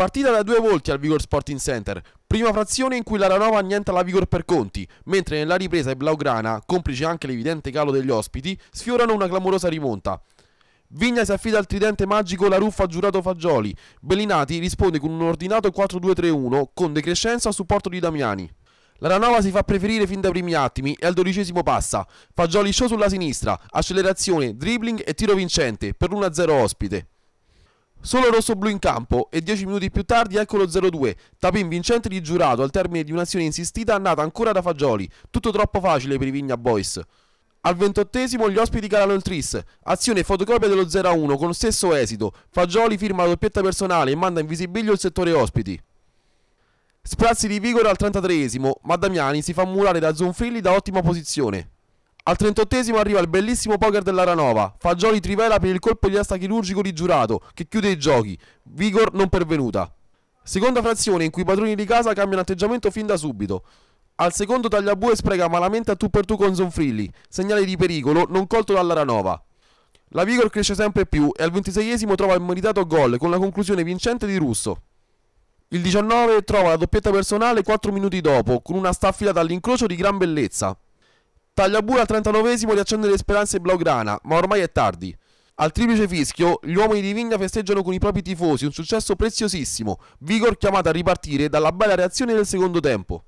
Partita da due volti al Vigor Sporting Center, prima frazione in cui la Ranova annienta la Vigor per conti, mentre nella ripresa i Blaugrana, complice anche l'evidente calo degli ospiti, sfiorano una clamorosa rimonta. Vigna si affida al tridente magico La Ruffa Giurato Fagioli, Bellinati risponde con un ordinato 4-2-3-1 con decrescenza a supporto di Damiani. La Ranova si fa preferire fin dai primi attimi e al dodicesimo passa. Fagioli show sulla sinistra, accelerazione, dribbling e tiro vincente per l'1-0 ospite. Solo rosso-blu in campo e 10 minuti più tardi ecco lo 0-2, tapin vincente di Giurato al termine di un'azione insistita andata ancora da Fagioli, tutto troppo facile per i Vigna Boys. Al ventottesimo gli ospiti calano il tris, azione fotocopia dello 0-1 con lo stesso esito, Fagioli firma la doppietta personale e manda in visibilio il settore ospiti. Sprazzi di vigore al 33esimo, ma Damiani si fa murare da Zonfrilli da ottima posizione. Al 38 esimo arriva il bellissimo poker della Ranova. Fagioli trivela per il colpo di asta chirurgico di Giurato, che chiude i giochi. Vigor non pervenuta. Seconda frazione in cui i padroni di casa cambiano atteggiamento fin da subito. Al secondo Tagliabue spreca malamente a tu per tu con Zonfrilli, segnale di pericolo non colto dalla Ranova. La Vigor cresce sempre più e al 26esimo trova il meritato gol con la conclusione vincente di Russo. Il 19 trova la doppietta personale 4 minuti dopo con una staffilata all'incrocio di gran bellezza. Tagliabue al 39esimo riaccende le speranze blaugrana, ma ormai è tardi. Al triplice fischio, gli uomini di Vigna festeggiano con i propri tifosi un successo preziosissimo, Vigor chiamato a ripartire dalla bella reazione del secondo tempo.